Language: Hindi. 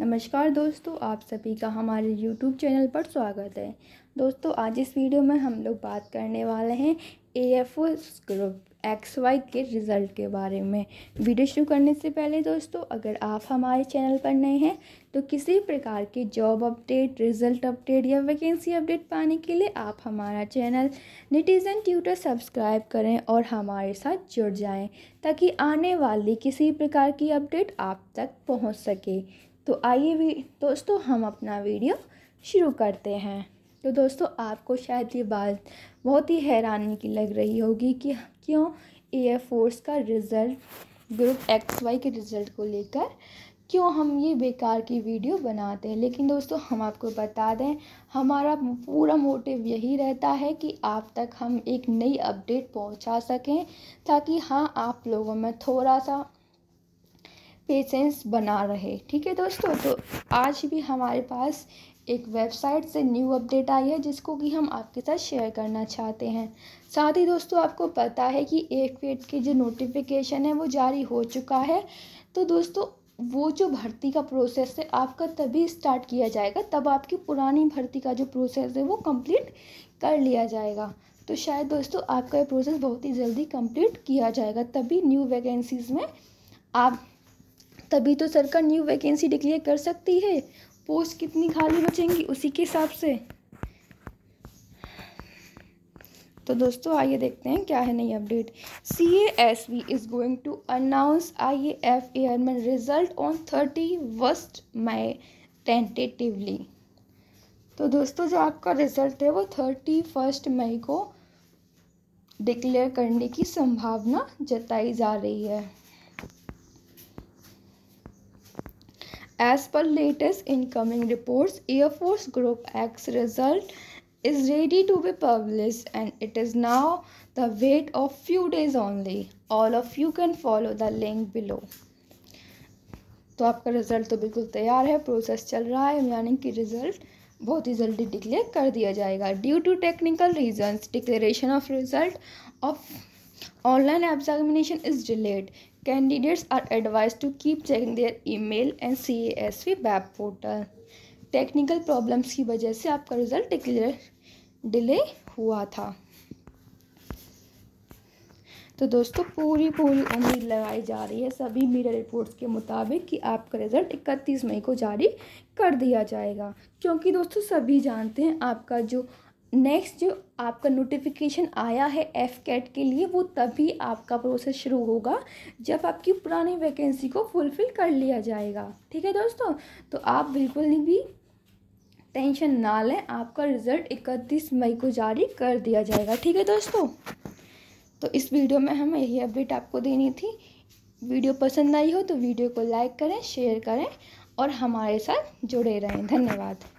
नमस्कार दोस्तों आप सभी का हमारे YouTube चैनल पर स्वागत है दोस्तों आज इस वीडियो में हम लोग बात करने वाले हैं A F O group X Y के रिज़ल्ट के बारे में वीडियो शुरू करने से पहले दोस्तों अगर आप हमारे चैनल पर नए हैं तो किसी प्रकार के जॉब अपडेट रिज़ल्ट अपडेट या वैकेंसी अपडेट पाने के लिए आप हमारा चैनल निटिज़न ट्यूटर सब्सक्राइब करें और हमारे साथ जुड़ जाएं ताकि आने वाली किसी प्रकार की अपडेट आप तक पहुंच सके तो आइए भी दोस्तों हम अपना वीडियो शुरू करते हैं तो दोस्तों आपको शायद ये बात बहुत ही हैरानी की लग रही होगी कि क्यों एयर फोर्स का रिज़ल्ट ग्रुप एक्स वाई के रिज़ल्ट को लेकर क्यों हम ये बेकार की वीडियो बनाते हैं लेकिन दोस्तों हम आपको बता दें हमारा पूरा मोटिव यही रहता है कि आप तक हम एक नई अपडेट पहुंचा सकें ताकि हाँ आप लोगों में थोड़ा सा पेशेंस बना रहे ठीक है दोस्तों तो आज भी हमारे पास एक वेबसाइट से न्यू अपडेट आई है जिसको कि हम आपके साथ शेयर करना चाहते हैं साथ ही दोस्तों आपको पता है कि एक पेट की जो नोटिफिकेशन है वो जारी हो चुका है तो दोस्तों वो जो भर्ती का प्रोसेस है आपका तभी स्टार्ट किया जाएगा तब आपकी पुरानी भर्ती का जो प्रोसेस है वो कंप्लीट कर लिया जाएगा तो शायद दोस्तों आपका ये प्रोसेस बहुत ही जल्दी कंप्लीट किया जाएगा तभी न्यू वैकेंसीज़ में आप तभी तो सरकार न्यू वैकेंसी डिक्लेयर कर सकती है पोस्ट कितनी खाली बचेंगी उसी के हिसाब से तो दोस्तों आइए देखते हैं क्या है नई update C A S B is going to announce I A F airman result on thirty first May tentatively तो दोस्तों जो आपका रिजल्ट है वो थर्टी फर्स्ट मई को डिक्लेयर करने की संभावना जताई जा रही है As per latest incoming reports, Air Force Group X result is ready to be published and it is now the wait of few days only. All of you can follow the link below. तो आपका रिज़ल्ट तो बिल्कुल तैयार है प्रोसेस चल रहा है यानी कि रिज़ल्ट बहुत ही जल्दी डिक्लेयर कर दिया जाएगा due to technical reasons declaration of result of online examination is delayed Candidates are advised to keep checking their email S V web portal technical problems की वजह से आपका रिज़ल्ट डिक्लेयर डिले हुआ था तो दोस्तों पूरी पूरी उम्मीद लगाई जा रही है सभी मीडिया रिपोर्ट्स के मुताबिक कि आपका रिज़ल्ट इकतीस मई को जारी कर दिया जाएगा क्योंकि दोस्तों सभी जानते हैं आपका जो नेक्स्ट जो आपका नोटिफिकेशन आया है एफ कैट के लिए वो तभी आपका प्रोसेस शुरू होगा जब आपकी पुरानी वैकेंसी को फुलफ़िल कर लिया जाएगा ठीक है दोस्तों तो आप बिल्कुल भी टेंशन ना लें आपका रिज़ल्ट इकतीस मई को जारी कर दिया जाएगा ठीक है दोस्तों तो इस वीडियो में हमें यही अपडेट आपको देनी थी वीडियो पसंद आई हो तो वीडियो को लाइक करें शेयर करें और हमारे साथ जुड़े रहें धन्यवाद